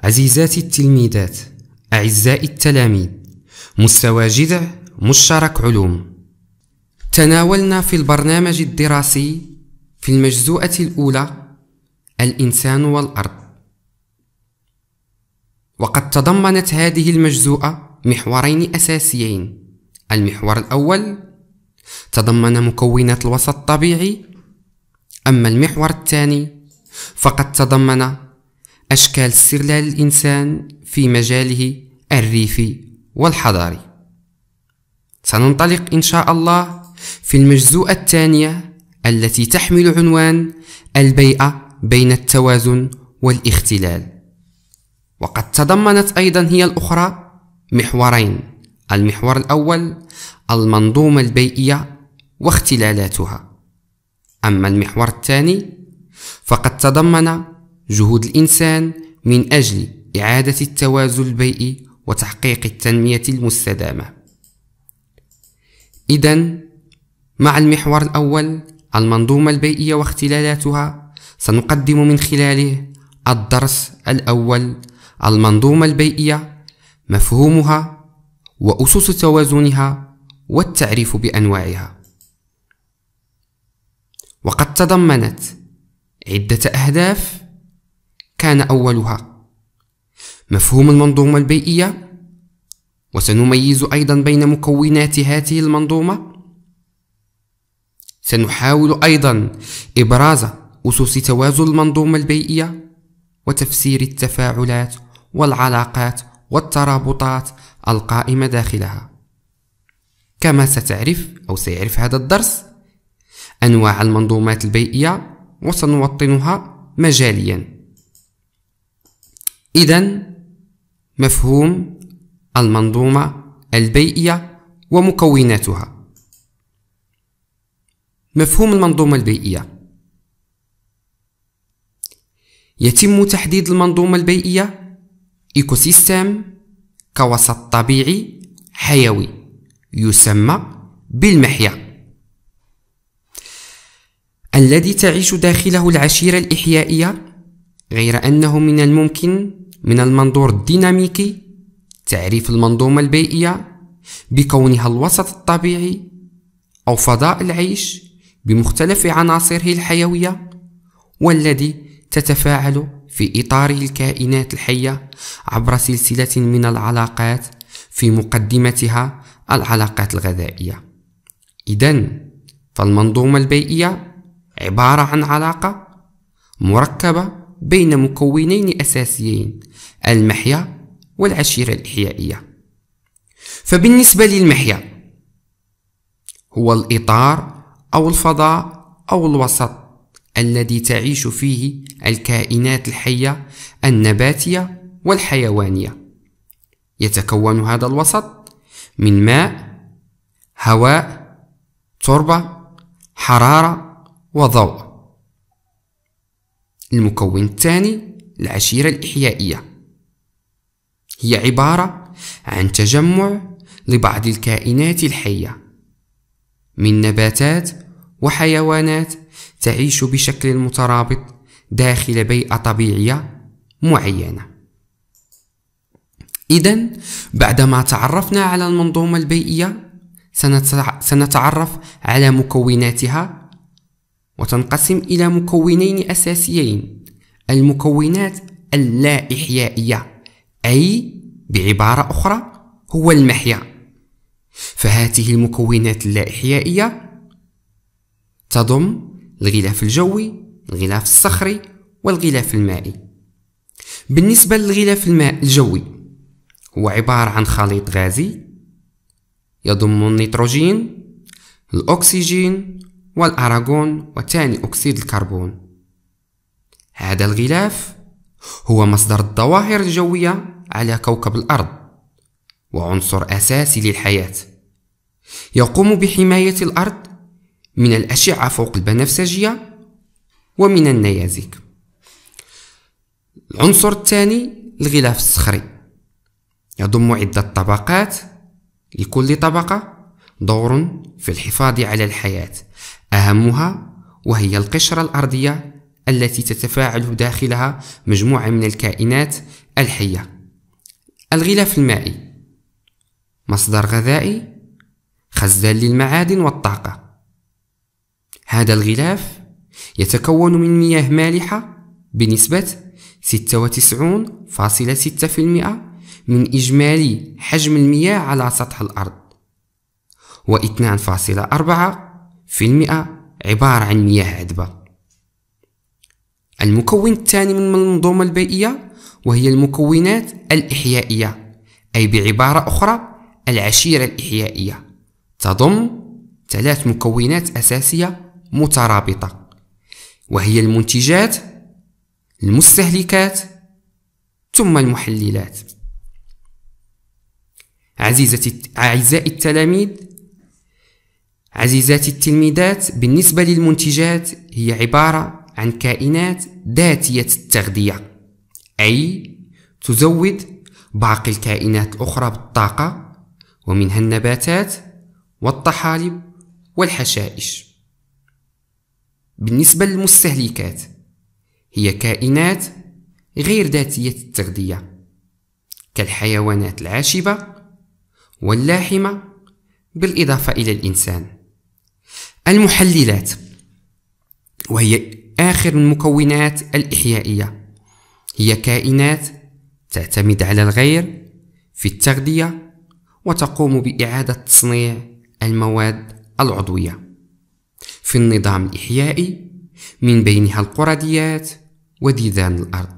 عزيزاتي التلميذات أعزائي التلاميذ مستوى جذع مشترك علوم تناولنا في البرنامج الدراسي في المجزوءة الأولى الإنسان والأرض وقد تضمنت هذه المجزوءة محورين أساسيين المحور الأول تضمن مكونات الوسط الطبيعي أما المحور الثاني فقد تضمن أشكال استغلال الإنسان في مجاله الريفي والحضاري سننطلق إن شاء الله في المجزوءة الثانية التي تحمل عنوان البيئة بين التوازن والاختلال وقد تضمنت أيضا هي الأخرى محورين المحور الأول المنظومة البيئية واختلالاتها أما المحور الثاني فقد تضمن جهود الإنسان من أجل إعادة التوازن البيئي وتحقيق التنمية المستدامة إذا مع المحور الأول المنظومة البيئية واختلالاتها سنقدم من خلاله الدرس الأول المنظومة البيئية مفهومها وأسس توازنها والتعريف بأنواعها وقد تضمنت عدة أهداف كان أولها مفهوم المنظومة البيئية وسنميز أيضا بين مكونات هذه المنظومة سنحاول أيضا إبراز أسس توازن المنظومة البيئية وتفسير التفاعلات والعلاقات والترابطات القائمة داخلها كما ستعرف أو سيعرف هذا الدرس أنواع المنظومات البيئية وسنوطنها مجاليا إذا مفهوم المنظومة البيئية ومكوناتها مفهوم المنظومة البيئية يتم تحديد المنظومة البيئية إيكوسيستم كوسط طبيعي حيوي يسمى بالمحيا الذي تعيش داخله العشيرة الإحيائية غير أنه من الممكن من المنظور الديناميكي تعريف المنظومة البيئية بكونها الوسط الطبيعي أو فضاء العيش بمختلف عناصره الحيوية والذي تتفاعل في إطار الكائنات الحية عبر سلسلة من العلاقات في مقدمتها العلاقات الغذائية إذن فالمنظومة البيئية عبارة عن علاقة مركبة بين مكونين أساسيين المحيا والعشيرة الإحيائية فبالنسبة للمحيا هو الإطار أو الفضاء أو الوسط الذي تعيش فيه الكائنات الحية النباتية والحيوانية يتكون هذا الوسط من ماء هواء تربة حرارة وضوء المكون الثاني العشيرة الإحيائية هي عبارة عن تجمع لبعض الكائنات الحية من نباتات وحيوانات تعيش بشكل مترابط داخل بيئة طبيعية معينة إذا بعدما تعرفنا على المنظومة البيئية سنتعرف على مكوناتها وتنقسم إلى مكونين أساسيين المكونات اللا إحيائية أي بعبارة أخرى هو المحيا فهذه المكونات اللا إحيائية تضم الغلاف الجوي الغلاف الصخري والغلاف المائي بالنسبة للغلاف الماء الجوي هو عبارة عن خليط غازي يضم النيتروجين الأكسجين والأراغون وثاني أكسيد الكربون هذا الغلاف هو مصدر الظواهر الجوية على كوكب الأرض وعنصر أساسي للحياة يقوم بحماية الأرض من الأشعة فوق البنفسجية ومن النيازك العنصر الثاني الغلاف الصخري يضم عدة طبقات لكل طبقة دور في الحفاظ على الحياة أهمها وهي القشرة الأرضية التي تتفاعل داخلها مجموعة من الكائنات الحية الغلاف المائي مصدر غذائي خزان للمعادن والطاقة هذا الغلاف يتكون من مياه مالحة بنسبة 96.6% من إجمالي حجم المياه على سطح الأرض و2.4 في المئة عبارة عن مياه عذبة المكون الثاني من المنظومة البيئية وهي المكونات الإحيائية أي بعبارة أخرى العشيرة الإحيائية تضم ثلاث مكونات أساسية مترابطة وهي المنتجات المستهلكات ثم المحللات عزيزتي أعزائي التلاميذ عزيزاتي التلميذات بالنسبة للمنتجات هي عبارة عن كائنات ذاتية التغذية أي تزود باقي الكائنات الأخرى بالطاقة ومنها النباتات والطحالب والحشائش بالنسبة للمستهلكات هي كائنات غير ذاتية التغذية كالحيوانات العاشبة واللاحمة بالإضافة إلى الإنسان المحللات وهي آخر المكونات الإحيائية هي كائنات تعتمد على الغير في التغذية وتقوم بإعادة تصنيع المواد العضوية في النظام الإحيائي من بينها القرديات وديدان الأرض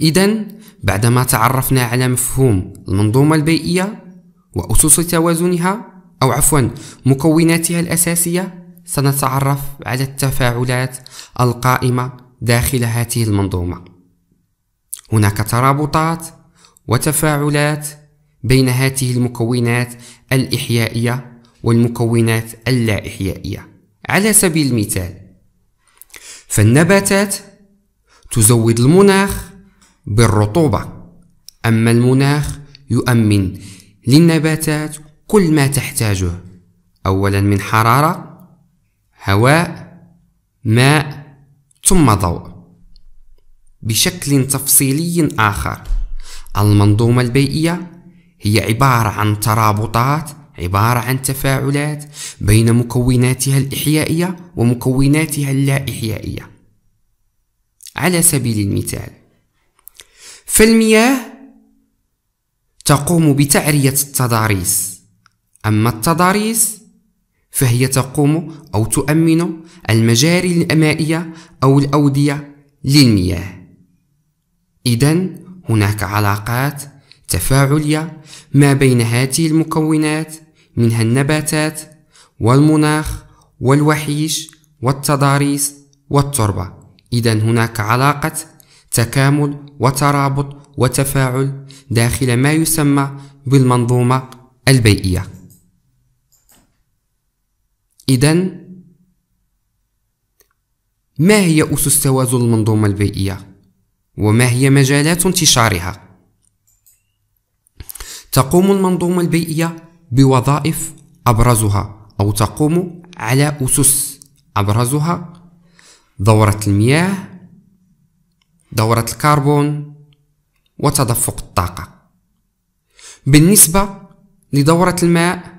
إذا بعدما تعرفنا على مفهوم المنظومة البيئية وأسس توازنها أو عفوا مكوناتها الأساسية سنتعرف على التفاعلات القائمة داخل هذه المنظومة هناك ترابطات وتفاعلات بين هذه المكونات الإحيائية والمكونات اللا إحيائية على سبيل المثال فالنباتات تزود المناخ بالرطوبة أما المناخ يؤمن للنباتات كل ما تحتاجه أولا من حرارة هواء ماء ثم ضوء بشكل تفصيلي آخر المنظومة البيئية هي عبارة عن ترابطات عبارة عن تفاعلات بين مكوناتها الإحيائية ومكوناتها اللا إحيائية على سبيل المثال فالمياه تقوم بتعرية التضاريس أما التضاريس فهي تقوم أو تؤمن المجاري المائية أو الأودية للمياه إذن هناك علاقات تفاعلية ما بين هذه المكونات منها النباتات والمناخ والوحيش والتضاريس والتربة إذن هناك علاقة تكامل وترابط وتفاعل داخل ما يسمى بالمنظومة البيئية إذا ما هي أسس توازن المنظومة البيئية؟ وما هي مجالات انتشارها؟ تقوم المنظومة البيئية بوظائف أبرزها أو تقوم على أسس أبرزها دورة المياه دورة الكربون وتدفق الطاقة بالنسبة لدورة الماء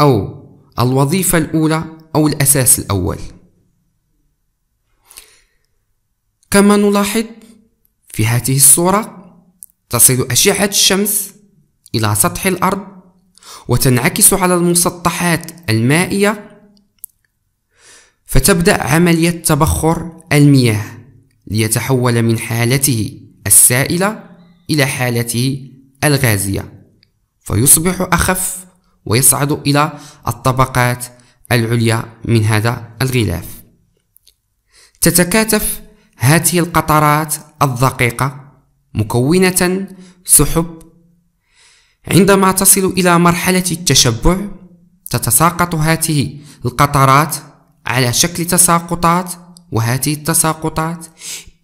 أو الوظيفة الأولى أو الأساس الأول كما نلاحظ في هذه الصورة تصل أشعة الشمس إلى سطح الأرض وتنعكس على المسطحات المائية فتبدأ عملية تبخر المياه ليتحول من حالته السائلة إلى حالته الغازية فيصبح أخف ويصعد إلى الطبقات العليا من هذا الغلاف تتكاتف هذه القطرات الدقيقة مكونة سحب عندما تصل إلى مرحلة التشبع تتساقط هذه القطرات على شكل تساقطات وهذه التساقطات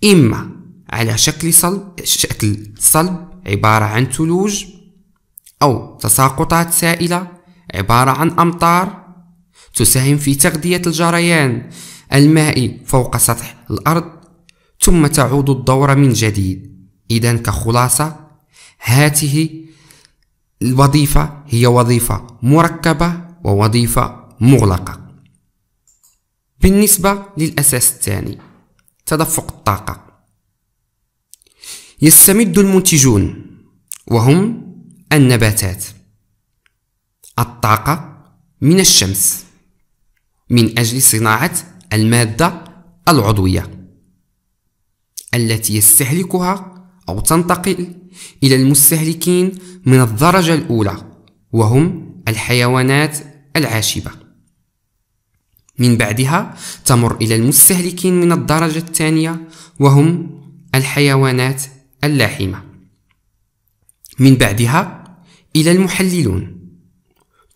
إما على شكل صلب شكل صلب عبارة عن ثلوج أو تساقطات سائلة عبارة عن أمطار تساهم في تغذية الجريان المائي فوق سطح الأرض ثم تعود الدورة من جديد إذا كخلاصة هاته الوظيفة هي وظيفة مركبة ووظيفة مغلقة بالنسبة للأساس الثاني تدفق الطاقة يستمد المنتجون وهم النباتات الطاقة من الشمس من أجل صناعة المادة العضوية التي يستهلكها أو تنتقل إلى المستهلكين من الدرجة الأولى وهم الحيوانات العاشبة من بعدها تمر إلى المستهلكين من الدرجة الثانية وهم الحيوانات اللاحمة من بعدها إلى المحللون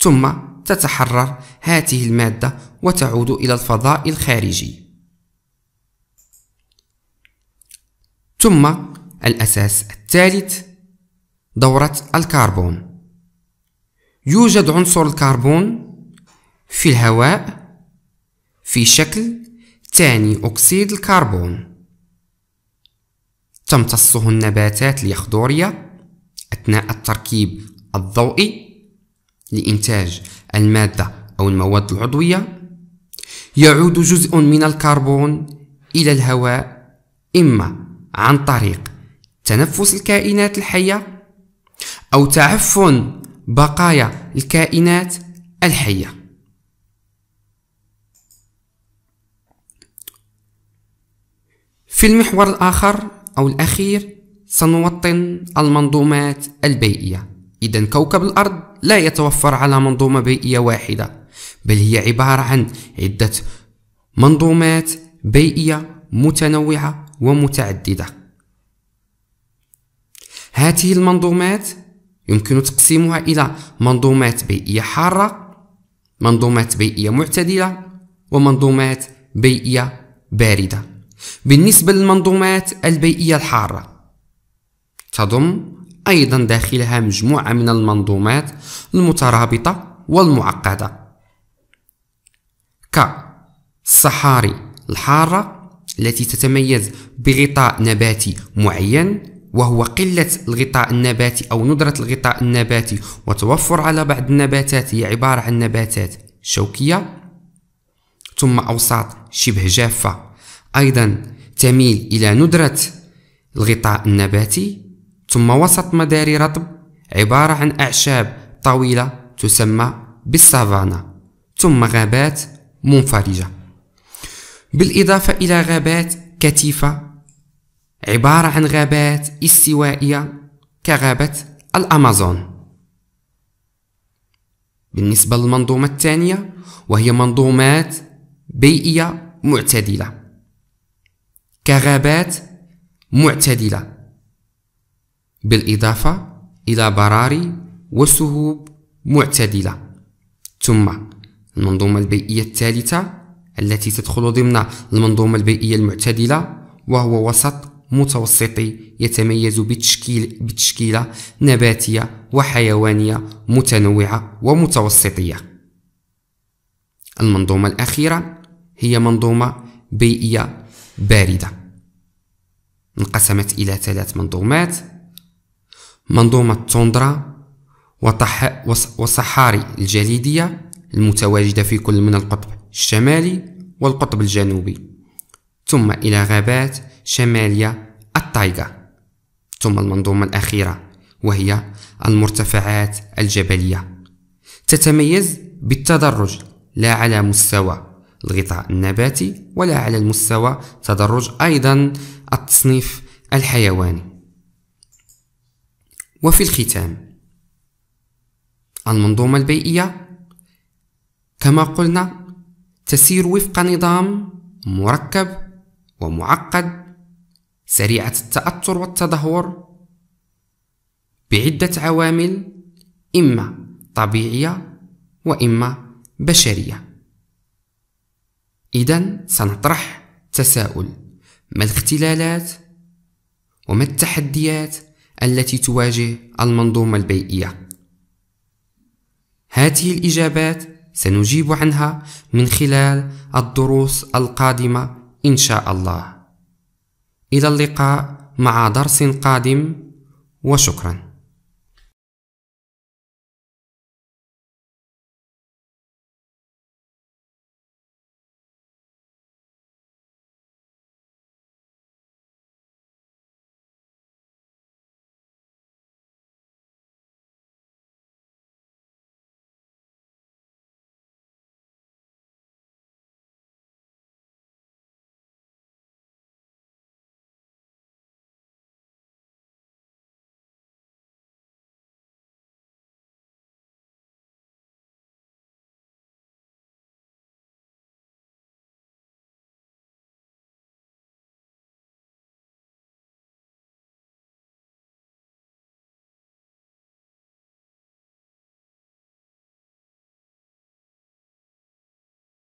ثم تتحرر هذه المادة وتعود إلى الفضاء الخارجي ثم الأساس الثالث دورة الكربون يوجد عنصر الكربون في الهواء في شكل ثاني أكسيد الكربون تمتصه النباتات اليخضرية أثناء التركيب الضوئي لإنتاج المادة أو المواد العضوية يعود جزء من الكربون إلى الهواء إما عن طريق تنفس الكائنات الحية أو تعفن بقايا الكائنات الحية في المحور الآخر أو الأخير سنوطن المنظومات البيئية إذا كوكب الأرض لا يتوفر على منظومة بيئية واحدة بل هي عبارة عن عدة منظومات بيئية متنوعة ومتعددة هذه المنظومات يمكن تقسيمها إلى منظومات بيئية حارة منظومات بيئية معتدلة ومنظومات بيئية باردة بالنسبة للمنظومات البيئية الحارة تضم أيضا داخلها مجموعة من المنظومات المترابطة والمعقدة ك الصحاري الحارة التي تتميز بغطاء نباتي معين وهو قلة الغطاء النباتي أو ندرة الغطاء النباتي وتوفر على بعض النباتات هي عبارة عن نباتات شوكية ثم أوساط شبه جافة أيضا تميل إلى ندرة الغطاء النباتي ثم وسط مداري رطب عبارة عن أعشاب طويلة تسمى بالسافانا ثم غابات منفرجة بالإضافة إلى غابات كثيفة عبارة عن غابات استوائية كغابة الأمازون بالنسبة للمنظومة الثانية وهي منظومات بيئية معتدلة كغابات معتدلة بالإضافة إلى براري وسهوب معتدلة ثم المنظومة البيئية الثالثة التي تدخل ضمن المنظومة البيئية المعتدلة وهو وسط متوسطي يتميز بتشكيل بتشكيلة نباتية وحيوانية متنوعة ومتوسطية المنظومة الأخيرة هي منظومة بيئية باردة انقسمت إلى ثلاث منظومات منظومة توندرا وطح وصحاري الجليدية المتواجدة في كل من القطب الشمالي والقطب الجنوبي ثم إلى غابات شمالية التايغا ثم المنظومة الأخيرة وهي المرتفعات الجبلية تتميز بالتدرج لا على مستوى الغطاء النباتي ولا على المستوى تدرج أيضا التصنيف الحيواني وفي الختام المنظومة البيئية كما قلنا تسير وفق نظام مركب ومعقد سريعة التأثر والتدهور بعدة عوامل إما طبيعية وإما بشرية إذا سنطرح تساؤل ما الاختلالات وما التحديات التي تواجه المنظومة البيئية هذه الإجابات سنجيب عنها من خلال الدروس القادمة إن شاء الله إلى اللقاء مع درس قادم وشكراً